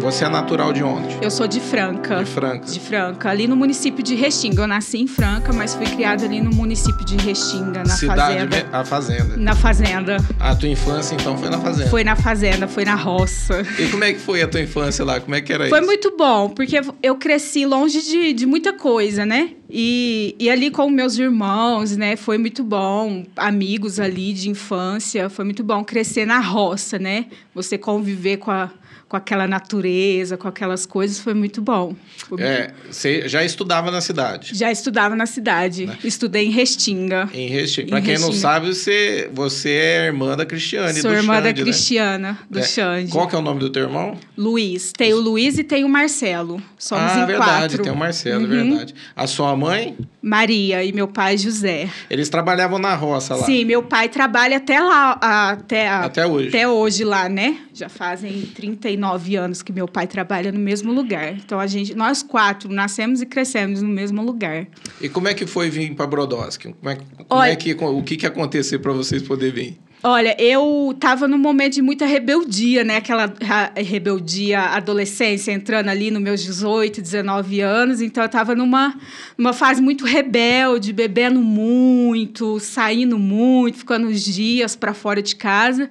Você é natural de onde? Eu sou de Franca. De Franca. De Franca, ali no município de Restinga. Eu nasci em Franca, mas fui criada ali no município de Restinga, na Cidade, fazenda. A fazenda. Na fazenda. A tua infância então foi na fazenda? Foi na fazenda, foi na roça. E como é que foi a tua infância lá? Como é que era foi isso? Foi muito bom, porque eu cresci longe de, de muita coisa, né? E, e ali com meus irmãos, né, foi muito bom, amigos ali de infância, foi muito bom crescer na roça, né? Você conviver com, a, com aquela natureza, com aquelas coisas, foi muito bom. Foi é, você já estudava na cidade? Já estudava na cidade, né? estudei em Restinga. Em Restinga. Para quem Restinga. não sabe, você, você é irmã da Cristiane, Sou do irmã Xande, da né? Cristiana, né? do é. Xande. Qual que é o nome do teu irmão? Luiz. Tem o Luiz e tem o Marcelo, somos ah, em verdade, quatro. tem o Marcelo, é uhum. verdade. A sua mãe? Maria e meu pai José. Eles trabalhavam na roça lá? Sim, meu pai trabalha até lá, até, até, hoje. até hoje lá, né? Já fazem 39 anos que meu pai trabalha no mesmo lugar. Então a gente, nós quatro nascemos e crescemos no mesmo lugar. E como é que foi vir para Brodowski? Como é, como é Olha, é que o que que aconteceu para vocês poderem vir? Olha, eu tava num momento de muita rebeldia, né? Aquela rebeldia adolescência entrando ali nos meus 18, 19 anos. Então eu tava numa, numa fase muito rebelde, bebendo muito, saindo muito, ficando uns dias para fora de casa.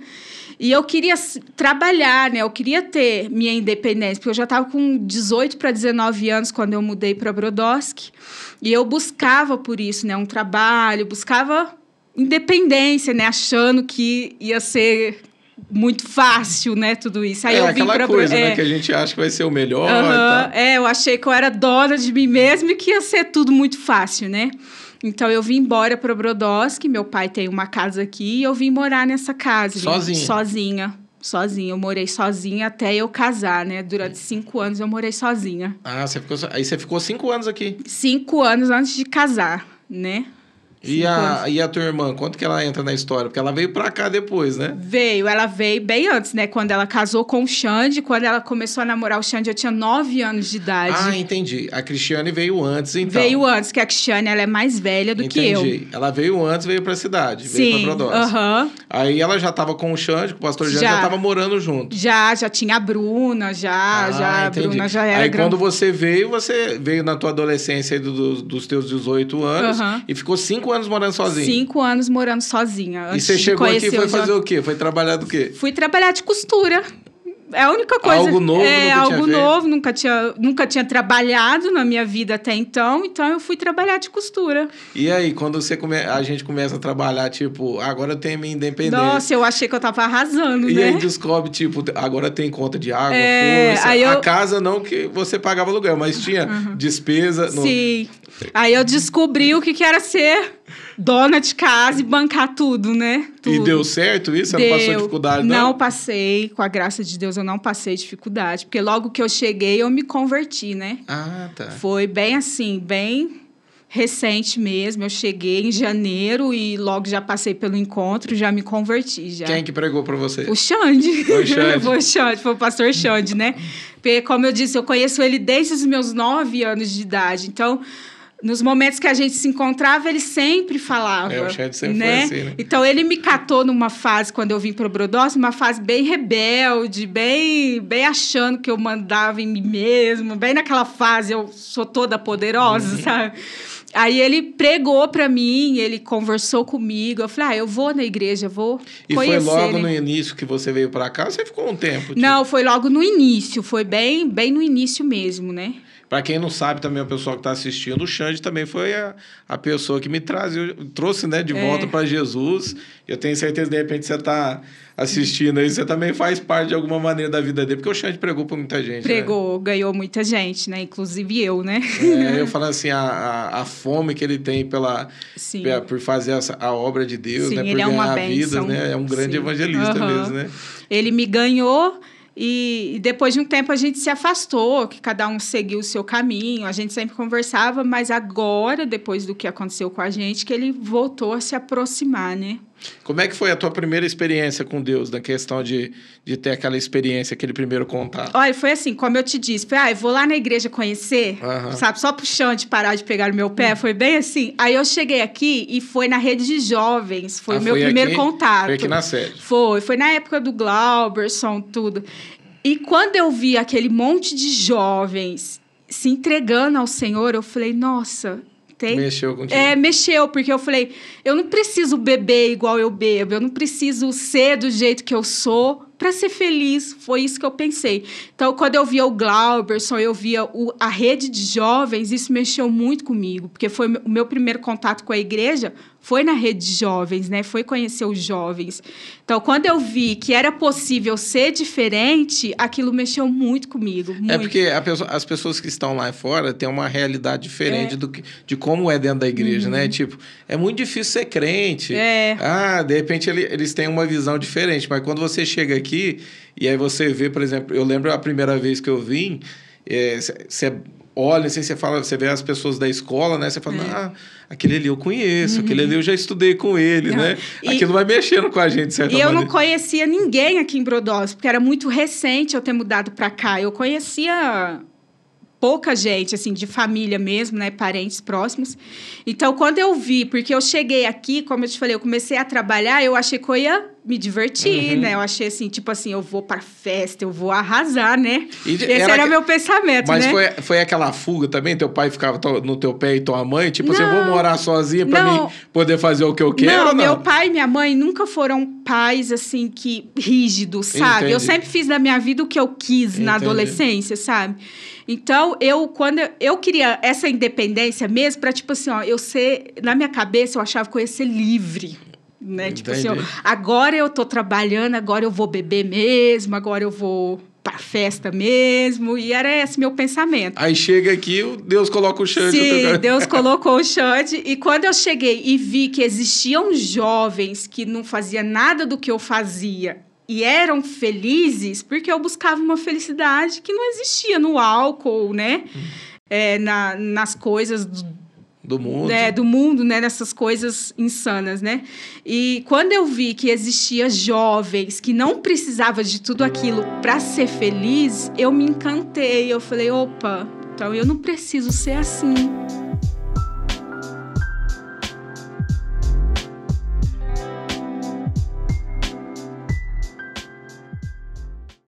E eu queria trabalhar, né? Eu queria ter minha independência, porque eu já estava com 18 para 19 anos quando eu mudei para Brodowski. E eu buscava por isso, né? Um trabalho, buscava independência, né? Achando que ia ser muito fácil, né, tudo isso. Aí é, eu vim aquela pra... coisa, né, é. né, que a gente acha que vai ser o melhor uhum, É, eu achei que eu era dona de mim mesmo e que ia ser tudo muito fácil, né? Então eu vim embora para Brodowski, meu pai tem uma casa aqui e eu vim morar nessa casa. Sozinha? Sozinha. Sozinha, eu morei sozinha até eu casar, né? Durante cinco anos eu morei sozinha. Ah, você ficou. Aí você ficou cinco anos aqui? Cinco anos antes de casar, né? E a, e a tua irmã, quanto que ela entra na história? Porque ela veio pra cá depois, né? Veio, ela veio bem antes, né? Quando ela casou com o Xande, quando ela começou a namorar o Xande, eu tinha 9 anos de idade. Ah, entendi. A Cristiane veio antes, então. Veio antes, que a Cristiane ela é mais velha do entendi. que eu. Entendi. Ela veio antes, veio pra cidade, Sim, veio pra Sim. Uhum. Aí ela já tava com o Xande, com o pastor Xande, já. já tava morando junto. Já, já tinha a Bruna, já, ah, já. A entendi. Bruna já era. Aí grande... quando você veio, você veio na tua adolescência dos, dos teus 18 anos e ficou 5 Cinco anos morando sozinha? Cinco anos morando sozinha. E você chegou aqui e foi fazer o quê? Foi trabalhar do quê? Fui trabalhar de costura é a única coisa. Algo novo, é, nunca algo tinha novo, feito. nunca tinha, nunca tinha trabalhado na minha vida até então, então eu fui trabalhar de costura. E aí, quando você come... a gente começa a trabalhar, tipo, agora eu tenho minha independência. Nossa, eu achei que eu tava arrasando, e né? E aí descobre, tipo, agora tem conta de água, é, força, eu... a casa não que você pagava aluguel, mas tinha uhum. despesa. No... Sim. Aí eu descobri o que, que era ser dona de casa e bancar tudo, né? Tudo. E deu certo isso? Você não passou dificuldade, não? Não passei, com a graça de Deus, eu não passei dificuldade. Porque logo que eu cheguei, eu me converti, né? Ah, tá. Foi bem assim, bem recente mesmo. Eu cheguei em janeiro e logo já passei pelo encontro, já me converti já. Quem é que pregou para você? O Xande. Foi o Xande. foi o Xande, foi o pastor Xande, né? Porque, como eu disse, eu conheço ele desde os meus nove anos de idade. Então, nos momentos que a gente se encontrava, ele sempre falava. É, o Chad sempre né? Assim, né? Então, ele me catou numa fase, quando eu vim para o Brodós, uma fase bem rebelde, bem, bem achando que eu mandava em mim mesmo, bem naquela fase, eu sou toda poderosa, uhum. sabe? Aí ele pregou para mim, ele conversou comigo. Eu falei, ah, eu vou na igreja, vou e conhecer. E foi logo no início que você veio para cá? Você ficou um tempo? Tipo... Não, foi logo no início. Foi bem, bem no início mesmo, né? Para quem não sabe também, o pessoal que está assistindo, o Xande também foi a, a pessoa que me traz, eu, trouxe né, de é. volta para Jesus. Eu tenho certeza, de repente, você está assistindo aí, você também faz parte de alguma maneira da vida dele, porque o Xande pregou para muita gente. Né? Pregou, né? ganhou muita gente, né? Inclusive eu, né? É, eu falo assim, a, a, a fome que ele tem pela, pela por fazer essa, a obra de Deus, Sim, né? Por ele é ganhar é vida né? É um grande Sim. evangelista uhum. mesmo, né? Ele me ganhou e depois de um tempo a gente se afastou, que cada um seguiu o seu caminho, a gente sempre conversava, mas agora, depois do que aconteceu com a gente, que ele voltou a se aproximar, né? Como é que foi a tua primeira experiência com Deus, na questão de, de ter aquela experiência, aquele primeiro contato? Olha, foi assim, como eu te disse, foi, ah, eu vou lá na igreja conhecer, uhum. sabe, só puxando de parar de pegar o meu pé, uhum. foi bem assim. Aí eu cheguei aqui e foi na rede de jovens, foi ah, o meu primeiro aqui, contato. Foi aqui na sede. Foi, foi na época do Glauberson, tudo. E quando eu vi aquele monte de jovens se entregando ao Senhor, eu falei, nossa, tem. Mexeu contigo. É, mexeu, porque eu falei, eu não preciso beber igual eu bebo, eu não preciso ser do jeito que eu sou para ser feliz. Foi isso que eu pensei. Então, quando eu via o Glauberson, eu via o, a rede de jovens, isso mexeu muito comigo, porque foi o meu primeiro contato com a igreja, foi na rede de jovens, né? Foi conhecer os jovens. Então, quando eu vi que era possível ser diferente, aquilo mexeu muito comigo. É muito. É porque pessoa, as pessoas que estão lá fora têm uma realidade diferente é. do que, de como é dentro da igreja, né? uhum. né? Tipo, é muito difícil ser crente. É. Ah, de repente ele, eles têm uma visão diferente. Mas quando você chega aqui e aí você vê, por exemplo, eu lembro a primeira vez que eu vim, você é, é olha, assim, você fala, você vê as pessoas da escola, né? Você fala, é. ah, aquele ali eu conheço, uhum. aquele ali eu já estudei com ele, não. né? E, Aquilo vai mexendo com a gente, certo? E maneira. eu não conhecia ninguém aqui em Brodós, porque era muito recente eu ter mudado para cá. Eu conhecia pouca gente, assim, de família mesmo, né? Parentes próximos. Então, quando eu vi, porque eu cheguei aqui, como eu te falei, eu comecei a trabalhar, eu achei que eu ia me divertir, uhum. né? Eu achei assim, tipo assim, eu vou pra festa, eu vou arrasar, né? E Esse era, era meu pensamento, mas né? Mas foi, foi aquela fuga também? Teu pai ficava no teu pé e tua mãe? Tipo não, assim, eu vou morar sozinha pra não, mim poder fazer o que eu quero? Não, não, meu pai e minha mãe nunca foram pais, assim, que rígidos, sabe? Entendi. Eu sempre fiz da minha vida o que eu quis Entendi. na adolescência, sabe? Então, eu quando eu, eu queria essa independência mesmo para tipo assim, ó, eu ser na minha cabeça eu achava que eu ia ser livre né? Entendi. Tipo assim, agora eu tô trabalhando, agora eu vou beber mesmo, agora eu vou para festa mesmo, e era esse meu pensamento. Aí chega aqui, Deus coloca o Xande. Sim, Deus colocou o Xande, e quando eu cheguei e vi que existiam jovens que não faziam nada do que eu fazia e eram felizes, porque eu buscava uma felicidade que não existia no álcool, né? Hum. É, na, nas coisas do mundo. né do mundo, né? nessas coisas insanas, né? E quando eu vi que existia jovens que não precisava de tudo aquilo para ser feliz, eu me encantei. Eu falei, opa, então eu não preciso ser assim.